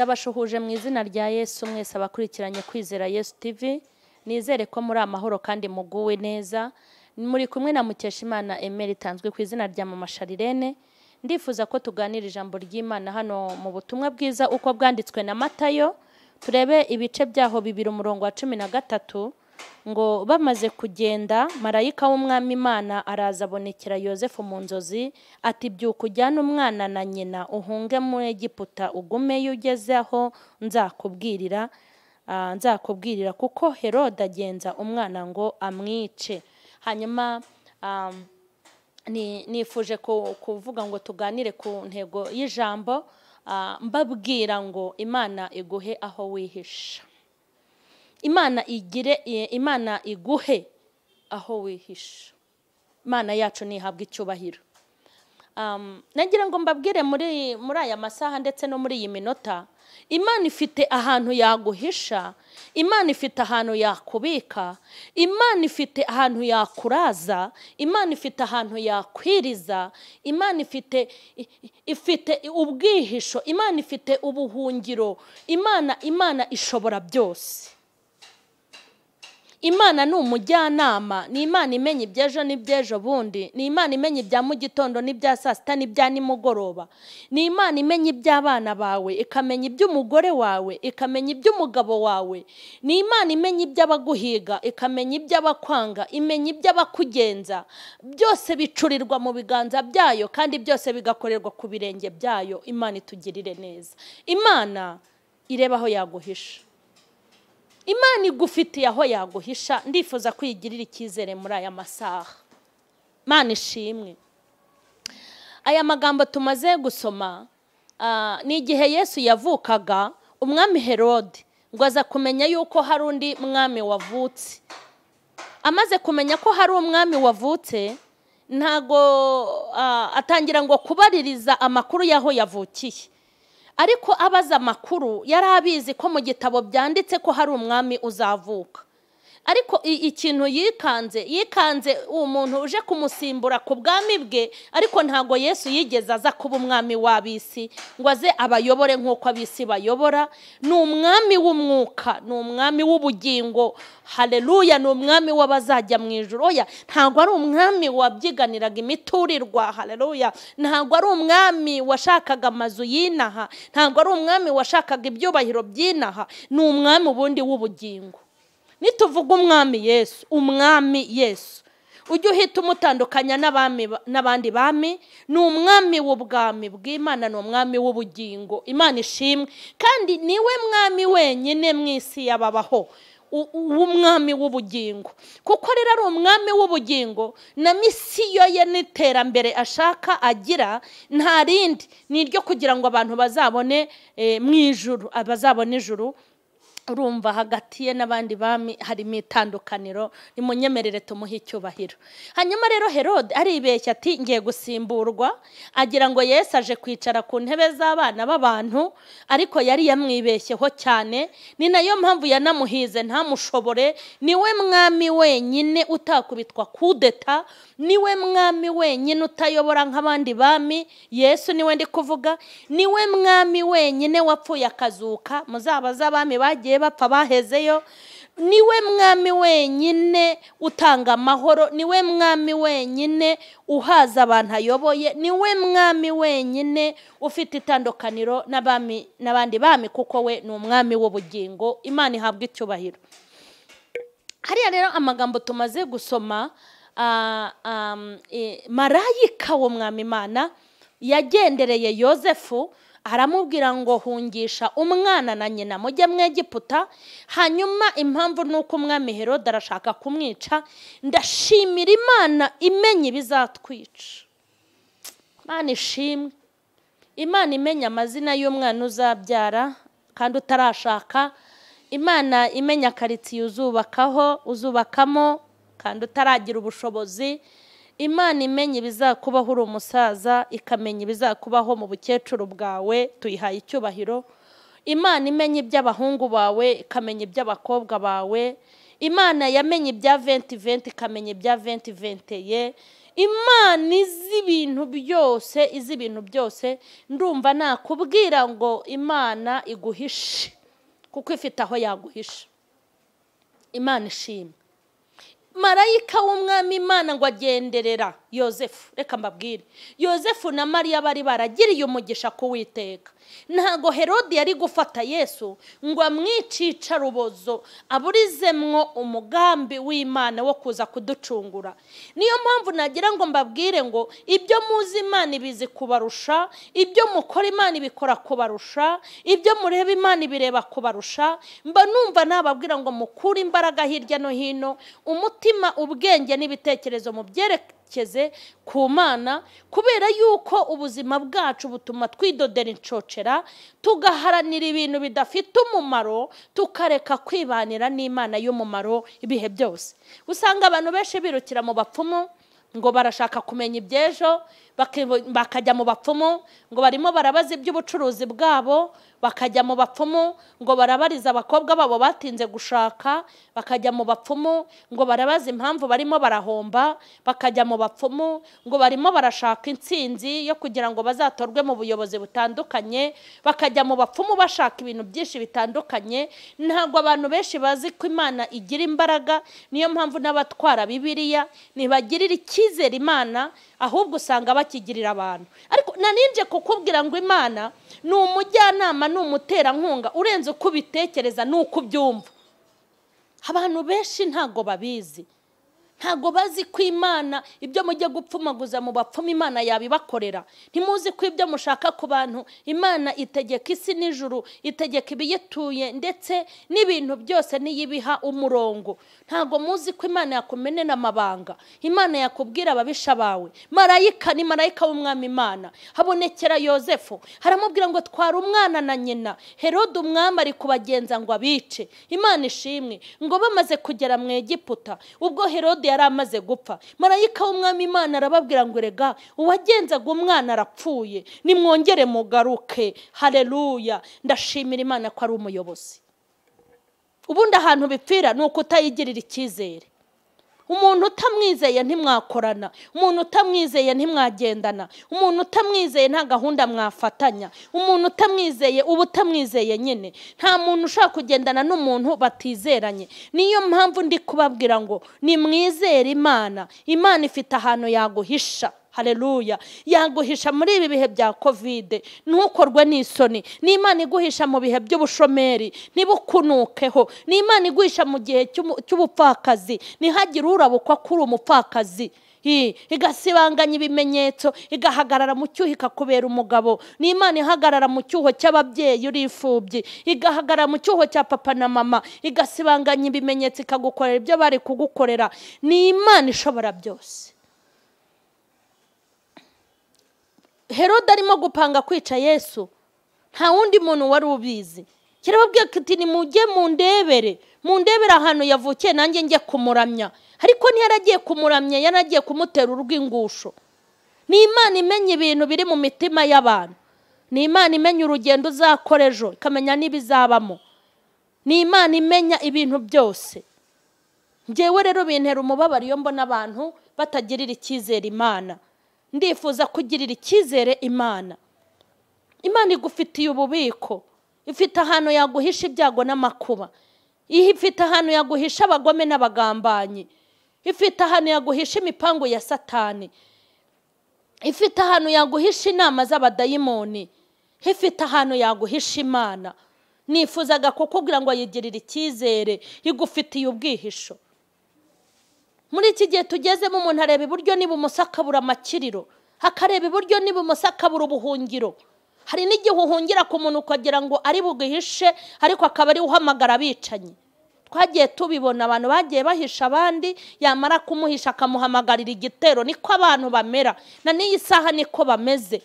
ndabashuhuje mu izina rya yesu mwese abakurikiranye kwizera yesu tv nizere ko muri amahoro kandi muguwe neza muri kumwe na mukeshimana emeli itanzwe ku izina rya mama sharirene ndifuza ko tuganira ijambo ry'imana hano mu butumwa bwiza uko bwanditswe na matayo turebe ibice byaho bibiri umurongo wa cumi na gatatu ngo bamaze kugenda marayika w'umwami imana araza abonekera yosefu mu nzozi ati byuka ujyane umwana na nyina uhunge muri egiputa ugumeyo ugeze aho nzakubwirira nzakubwirira kuko herode agenza umwana ngo amwice hanyuma nifuje kuvuga ngo tuganire ku ntego y'ijambo mbabwira ngo imana iguhe aho wihisha imana igire imana iguhe aho wihisha imana yacu ntihabwe icyubahiro um, nagira ngo mbabwire muri aya masaha ndetse no muri iyi minota imana ifite ahantu yaguhisha imana ifite ahantu yakubika imana ifite ahantu yakuraza imana ifite ahantu yakwiriza imana ifite ifite ubwihisho imana ifite ubuhungiro imana imana ishobora byose imana ni umujyanama ni imana imenya iby'ejo n'iby'ejo bundi ni imana imenya ibya mu gitondo n'ibya saa sita n'ibya nimugoroba ni imana imenya iby'abana bawe ikamenya iby'umugore wawe ikamenya iby'umugabo wawe ni imana imenya iby'abaguhiga ikamenya iby'abakwanga imenya iby'abakugenza byose bicurirwa mu biganza byayo kandi byose bigakorerwa ku birenge byayo imana itugirire neza imana ireba aho yaguhisha imana igufitiye aho yaguhisha ndifuza kwigirira icyizere muri aya masaha imana ishimwe aya magambo tumaze gusoma ah, ni igihe yesu yavukaga umwami herode ngo aza kumenya yuko hari undi mwami wavutse amaze kumenya ko hari umwami wavutse ntago ah, atangira ngo kubaririza amakuru y'aho yavukiye ariko abaza amakuru yari abizi ko mu gitabo byanditse ko hari umwami uzavuka ariko ikintu yikanze yikanze umuntu uje kumusimbura ku bwami bwe ariko ntabwo yesu yigeze aza kuba umwami w'abisi ngo aze abayobore nk'uko abisi bayobora ni umwami w'umwuka ni umwami w'ubugingo hareruya ni umwami w'abazajya mu ijoro ya ntabwo ari umwami wabyiganiraga imiturirwa hareruya ntabwo ari umwami washakaga amazu y'inaha ntabwo ari umwami washakaga ibyubahiro by'inaha ni umwami ubundi w'ubugingo nituvuga umwami yesu umwami yesu ujye uhita umutandukanya n'abandi bami ni umwami w'ubwami bw'imana ni umwami w'ubugingo imana ishimwe kandi niwe mwami wenyine mu isi yababaho w'umwami w'ubugingo kuko rero ari umwami w'ubugingo na misiyo ye n'iterambere ashaka agira nta rindi ni iryo kugira ngo abantu bazabone eh, mu ijuru bazabone ijuru urumva hagati ye n'abandi bami harimo itandukaniro nimunyemerere tumuhe icyubahiro hanyuma rero herode aribeshya ati ngiye gusimburwa agira ngo yesu aje kwicara ku ntebe z'abana b'abantu ariko yari yamwibeshyeho cyane ni nayo mpamvu yanamuhize ntamushobore niwe mwami wenyine utakubitwa kudeta niwe mwami wenyine utayobora nk'abandi bami yesu niwe ndi kuvuga niwe mwami wenyine wapfuye akazuka muzabaze abami bagiye bapfa bahezeyo we mwami wenyine utanga amahoro ni we mwami wenyine uhaza abantu ayoboye we mwami wenyine ufite itandukaniro n'abandi bami kuko we ni umwami w'ubugingo imana ihabwa icyubahiro hariya rero amagambo tumaze gusoma e, marayika wo mwami imana yagendereye Yozefu, aramubwira ngo hungisha umwana na nyina mujye mwegiputa hanyuma impamvu ni uko umwami herode arashaka kumwica ndashimira imana imenya ibizatwica imana ishimwe imana imenya amazina y'umwana uzabyara kandi utarashaka imana imenya karitsiye uzubakaho uzubakamo kandi utaragira ubushobozi imana imenya ibizakubaho uri umusaza ikamenya ibizakubaho mu bukecuru bwawe tuyihaye icyubahiro imana imenya iby'abahungu bawe ikamenya iby'abakobwa bawe imana yamenye ibya venti venti ikamenya ibya venti venteye imana izi ibintu byose izi ibintu byose ndumva nakubwira ngo imana iguhishe kuko ifite aho yaguhisha imana ishima marayika w'umwami imana ngo agenderera yosefu reka mbabwire yosefu na mariya bari baragiriye umugisha kuwiteka ntago herode yari gufata yesu ngo amwicice rubozo aburizemwo umugambi w'imana wo kuza kuducungura niyo mpamvu nagira ngo mbabwire ngo ibyo muzi imana ibizi kubarusha ibyo mukora imana ibikora kubarusha ibyo mureba imana ibireba kubarusha mba numva nababwira ngo mukure imbaraga hirya no hino umutima ubwenge n'ibitekerezo mu byerekana twerekeze ku mana kubera yuko ubuzima bwacu butuma twidodera inshocera tugaharanira ibintu bidafite umumaro tukareka kwibanira n'imana y'umumaro ibihe byose usanga abantu benshi birukira mu bapfumu ngo barashaka kumenya iby'ejo bakajya mu bapfumu ngo barimo barabaza iby'ubucuruzi bwabo bakajya mu bapfumu ngo barabariza abakobwa babo batinze gushaka bakajya mu bapfumu ngo barabaza impamvu barimo barahomba bakajya mu bapfumu ngo barimo barashaka intsinzi yo kugira ngo bazatorwe mu buyobozi butandukanye bakajya mu bapfumu bashaka ibintu byinshi bitandukanye ntabwo abantu benshi bazi ko imana igira imbaraga niyo mpamvu n'abatwara bibiliya ntibagirira icyizere imana ahubwo usanga bakigirira abantu ariko nanibye kukubwira ngo imana ni umujyanama ni umuterankunga urenze uko ubitekereza ni ubyumva abantu benshi ntago babizi ntabwo bazi ko imana ibyo mujye gupfumaguza mu bapfumu imana yabibakorera ntimuzi ko ibyo mushaka ku bantu imana itegeka isi n'ijuru itegeka ibiyituye ndetse n'ibintu byose niyibiha umurongo ntabwo muzi ko imana yakumenera amabanga imana yakubwira ababisha bawe marayika ni marayika w'umwami imana habonekera yosefu haramubwira ngo twara umwana na nyina herode umwami ari kubagenza ngo abice imana ishimwe ngo bamaze kugera mu egiputa ubwo herode yari amaze gupfa marayika w'umwami imana arababwira ngo rega uwagenzaga umwana arapfuye nimwongere mugaruke hareruya ndashimira imana ko ari umuyobozi ubundi ahantu bipfira ni ukutayigirira icyizere umuntu utamwizeye ntimwakorana umuntu utamwizeye ntimwagendana umuntu utamwizeye nta gahunda mwafatanya umuntu utamwizeye uba utamwizeye nyine nta muntu ushaka kugendana n'umuntu batizeranye niyo mpamvu ndi kubabwira ngo nimwizere imana imana ifite ahantu yaguhisha hareruya yaguhisha muri ibi bihe bya kovide ntukorwe n'isoni n'imana iguhisha mu bihe by'ubushomeri ntibukunukeho n'imana iguhisha mu gihe cy'ubupfakazi ntihagire urabukwa kuri umupfakazi igasibanganya ibimenyetso igahagarara mu cyuho ikakubera umugabo n'imana ihagarara mu cyuho cy'ababyeyi uri imfubyi igahagarara mu cyuho cya papa na mama igasibanganya ibimenyetso ikagukorera ibyo bari kugukorera ni imana ishobora byose herode arimo gupanga kwica yesu nta wundi muntu wari ubizi kirababwira ati ndebere mu ndebere ahantu yavukiye nanjye njye kumuramya ariko ntiyaragiye kumuramya yaragiye kumutera urw'ingusho ni imana imenya ibintu biri mu mitima y'abantu ni imana imenya urugendo uzakora ejo ikamenya n'ibizabamo ni imana imenya ibintu byose ngewe rero bintera umubabaro iyo mbona abantu batagirira icyizere imana ndifuza kugirira icyizere imana imana igufitiye ububiko ifite ahantu yaguhisha ibyago n'amakuba ifite ahantu yaguhisha abagome n'abagambanyi ifite ahantu yaguhisha imipangu ya satani ifite ahantu yaguhisha inama z'abadayimoni ifite ahantu yaguhisha imana nifuzaga kukubwira ngo yigirire icyizere igufitiye ubwihisho muri iki gihe tugezemo umuntu areba iburyo n'ibumoso akabura amakiriro akareba iburyo n'ibumoso akabura ubuhungiro hari n'igihe uhungira ku muntu ukagira ngo ari buguhishe ariko akaba ari uhamagara abicanyi twagiye tubibona abantu bagiye bahisha abandi yamara kumuhisha akamuhamagarira igitero niko abantu bamera na n'iyi saha niko bameze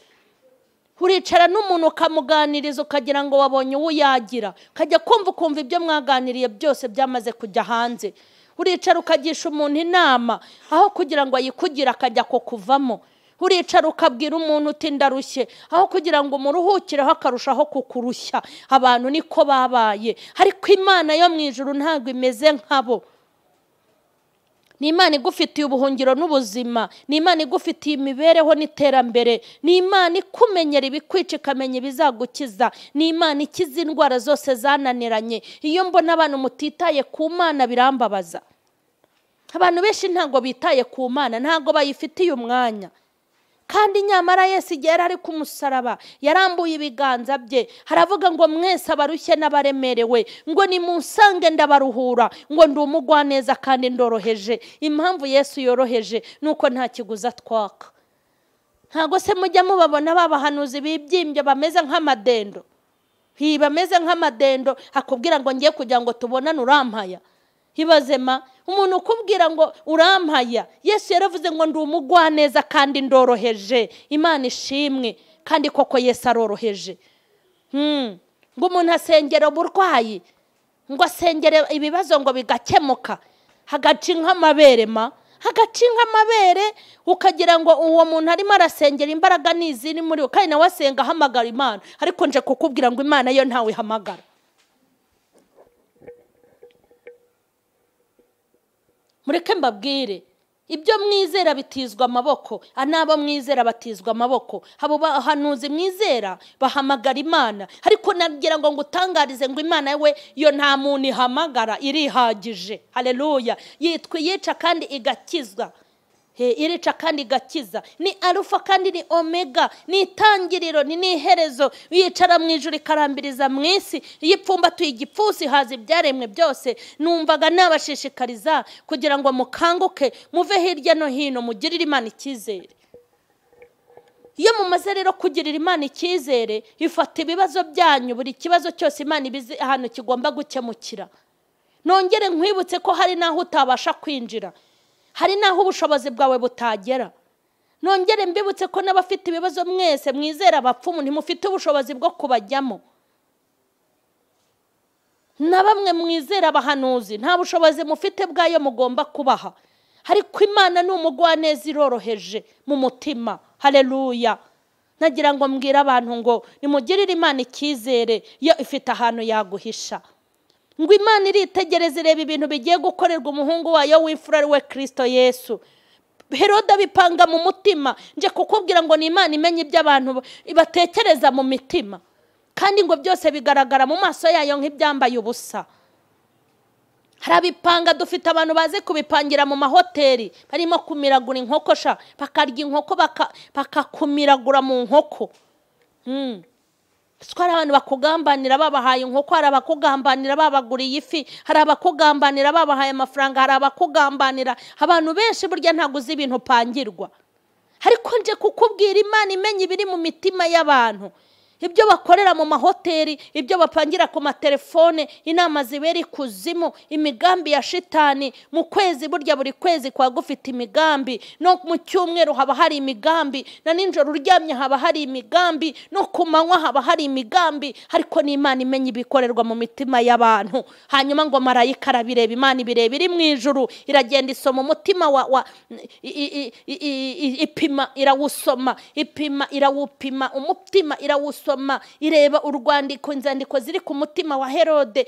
uricara n'umuntu ukamuganiriza ukagira ngo wabonye uwo uyagira ukajya kumva ukumva ibyo mwaganiriye byose byamaze kujya hanze uricara ukagisha umuntu inama aho kugira ngo ayikugire akajya kukuvamo uricara ukabwira umuntu uti ndarushye aho kugira ngo umuruhukireho akarushaho kukurushya abantu niko babaye ariko imana yo mu ijoro ntabwo imeze nkabo ni imana igufitiye ubuhungiro n'ubuzima ni imana igufitiye imibereho n'iterambere ni imana ikumenyera ibikwica ikamenya ibizagukiza ni imana ikiza indwara zose zananiranye iyo mbona abantu mutitaye ku mana birambabaza abantu benshi ntabwo bitaye ku mana ntabwo bayifitiye umwanya kandi nyamara Yesu igihe yari ari ku musaraba yarambuye ibiganza bye haravuga ngo mwese abarushye n'abaremerewe ngo nimusange ndabaruhura ngo ndi umugwaneza kandi ndoroheje impamvu Yesu yoroheje ni uko nta kiguzi atwaka ntabwo se mujya mubabona babahanuzi bibyimbye bameze nk'amadendo bameze nk'amadendo akubwira ngo ngiye kugira ngo tubonane urampaya hibazema umuntu ukubwira ngo urampaya yesu yaravuze ngo ndi umugwaneza kandi ndoroheje imana ishimwe kandi koko yesu aroroheje hmm, ngo umuntu asengera uburwayi ngo asengere ibibazo ngo bigakemuka hagaca nk'amabere ma hagaca nk'amabere ukagira ngo uwo muntu arimo arasengera imbaraga ni iziri muri we kandi nawe asenga ahamagara imana ariko nje kukubwira ngo imana yo ntawe ihamagara mureke mbabwire ibyo mwizera bitizwa amaboko anabo mwizera batizwa amaboko abo bahanuzi mwizera bahamagara imana ariko nagira ngo ngutangarize ngo imana we yo nta muntu ihamagara irihagije hareruya yitwa iyica kandi igakizwa Eh, irica kandi igakiza ni arufa kandi ni omega ni itangiriro ni n'iherezo yicara mu ijoro ikarambiriza mu isi iyo ipfumbatuye igipfunsi haza ibyaremwe byose numvaga nabashishikariza kugira ngo mukanguke muve hirya no hino mugirire imana icyizere iyo mumaze rero kugirira imana icyizere ifata ibibazo byanyu buri kibazo cyose imana ibizi ahantu kigomba gukemukira nongere nkwibutse ko hari n'aho utabasha kwinjira hari n'aho ubushobozi bwawe butagera nongere mbibutse ko n'abafite ibibazo mwese mwizera abapfumu ntimufite ubushobozi bwo kubajyamo na bamwe mwizera abahanuzi nta bushobozi mufite bwayo mugomba kubaha ariko imana ni umugwaneza iroroheje mu mutima hareruya nagira ngo mbwire abantu ngo nimugirire imana icyizere yo ifite ahantu yaguhisha ngo imana iritegereza ireba ibintu bigiye gukorerwa umuhungu wayo w'imfura ari we kirisito yesu herode abipanga mu mutima njye kukubwira ngo ni imana imenye ibyo abantu batekereza mu mitima kandi ngo byose bigaragara mu maso yayo nk'ibyambaye ubusa harabipanga dufite abantu bazi kubipangira mu mahoteli barimo kumiragura inkoko sha bakarya inkoko bakakumiragura mu nkoko hmm. hari abantu bakugambanira babahaye inkoko hari abakugambanira babaguriye ifi hari abakugambanira babahaye amafaranga hari abakugambanira abantu benshi burya ntabwo uzi ibintu upangirwa ariko nje kukubwira imana imenya ibiri mu mitima y'abantu ibyo bakorera mu mahoteli ibyo bapangira ku matelefone inama zibera ikuzimu imigambi ya shitani mu kwezi burya buri kwezi kwa gufite imigambi no mu cyumweru haba hari imigambi na nijoro uryamye haba hari imigambi no ku manywa haba hari imigambi ariko n'imana imenya ibikorerwa mu mitima y'abantu hanyuma ngo marayika arabireba imana ibireba iri mu ijuru iragenda isoma umutima wa ipima irawusoma ipima irawupima umutima irawusoma irasoma ireba urwandiko inzandiko ziri ku mutima wa herode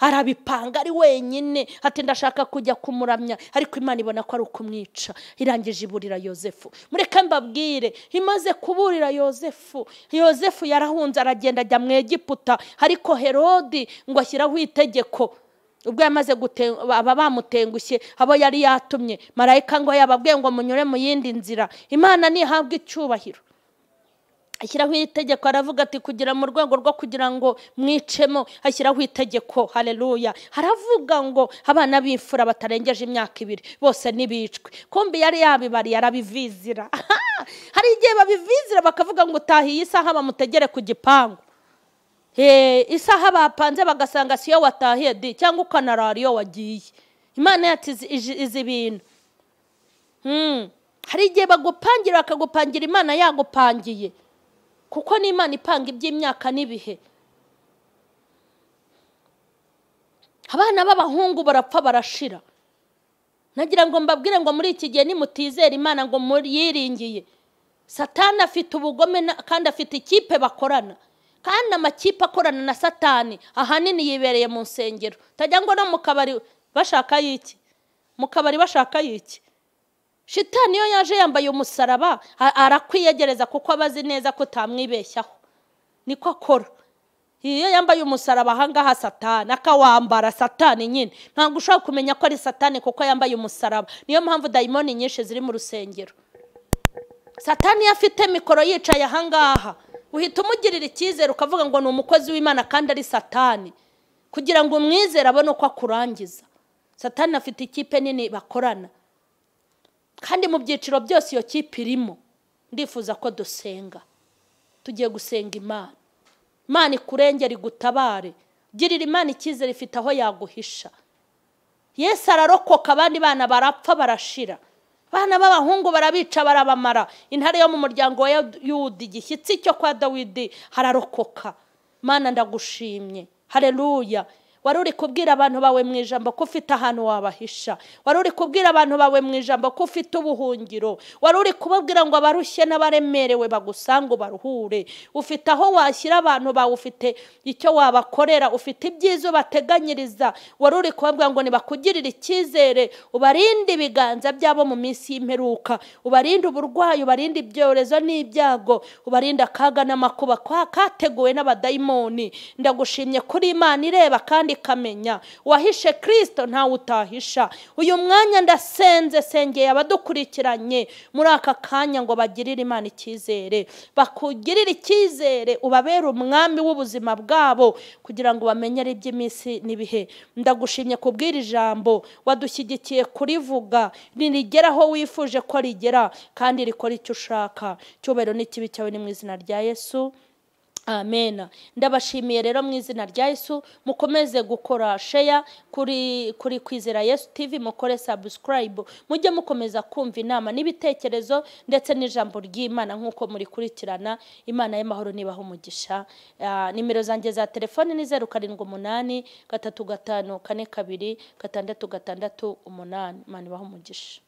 arabipanga ari wenyine ati ndashaka kujya kumuramya ariko imana ibona ko ari ukumwica irangije iburira yosefu mureke mbabwire imaze kuburira yosefu yosefu yarahunze aragenda ajya mu egiputa ariko herodi ngo ashyiraho itegeko ubwo yamaze aba bamutengushye abo yari yatumye marayika ngo yababwiye ngo munyure mu yindi nzira imana ntihabwe icyubahiro ashyiraho itegeko aravuga ati kugira mu rwego rwo kugira ngo mwicemo hashyiraho itegeko hareruya haravuga ngo abana b'imfura batarengeje imyaka ibiri bose ntibicwe kumbi yari yabibariye arabivizira hari igihe babivizira bakavuga ngo utaha iyi saha bamutegere ku gipangu eh, isaha bapanze bagasanga siyo watahiye di cyangwa ukanarara iyo wagiye imana yacu izi ibintu hmm. hari igihe bagupangira bakagupangira imana yagupangiye kuko n'imana ipanga iby'imyaka n'ibihe abana b'abahungu barapfa barashira nagira ngo mbabwire ngo muri iki gihe nimutizere imana ngo yiringiye satani afite ubugome kandi afite ikipe bakorana kandi amakipe akorana na satani ahanini yibereye mu nsengero utajya ngo no mu kabari bashaka y'iki mu kabari bashaka y'iki shitani iyo yaje yambaye umusaraba arakwiyegereza kuko abazi neza ko utamwibeshyaho niko akora iyo yambaye umusaraba ahangaha satani akawambara satani nyine ntabwo ushobora kumenya ko ari satani kuko yambaye umusaraba niyo mpamvu dayimoni nyinshi ziri mu rusengero satani iyo afite mikoro yicaye ahangaha uhita umugirira icyizere ukavuga ngo ni umukozi w'imana kandi ari satani kugira ngo umwizere abone uko akurangiza satani afite ikipe nini bakorana kandi mu byiciro byose iyo kipe irimo ndifuza ko dusenga tugiye gusenga imana imana ikurengere igutabare girira imana icyizere ifite aho yaguhisha yesu ararokoka abandi bana barapfa barashira abana b'abahungu barabica barabamara intare yo mu muryango wa yudi igishyitsi cyo kwa dawidi hararokoka mana ndagushimye hareruya wari uri kubwira abantu bawe mu ijambo ko ufite ahantu wabahisha wari uri kubwira abantu bawe mu ijambo ko ufite ubuhungiro wari uri kubabwira ngo abarushye n'abaremerewe bagusange ubaruhure ufite aho washyira abantu bawe ufite icyo wabakorera ufite ibyiza ubateganyiriza wari uri kubabwira ngo ntibakugirire icyizere ubarinde ibiganza byabo mu minsi y'imperuka ubarinde uburwayi ubarinde ibyorezo n'ibyago ubarinde akaga n'amakuba kateguwe n'abadayimoni ndagushimye kuri imana ireba kandi ikamenya wahishe kirisito ntawe utahisha uyu mwanya ndasenze sengeye abadukurikiranye muri aka kanya ngo bagirire imana icyizere bakugirire icyizere ubabere umwami w'ubuzima bwabo kugira ngo bamenye ari iby'iminsi n'ibihe ndagushimye kubwira ijambo wadushyigikiye kurivuga nirigeraho wifuje ko rigera kandi rikora icyo ushaka cyubahiro n'ikibi cyawe ni mu izina rya yesu amena ndabashimiye rero mu izina rya Yesu mukomeze gukora sheya kuri kuri kwizera Yesu TV mukore subscribe mujye mukomeza kumva inama n'ibitekerezo ndetse n'ijambo ry'Imana nk'uko murikurikirana Imana y'amahoro nibaho umugisha ah, nimero zanjye za telefoni ni zeru karindwi umunani gatatu gatanu kane kabiri gatandatu gatandatu umunani Imana ibaho umugisha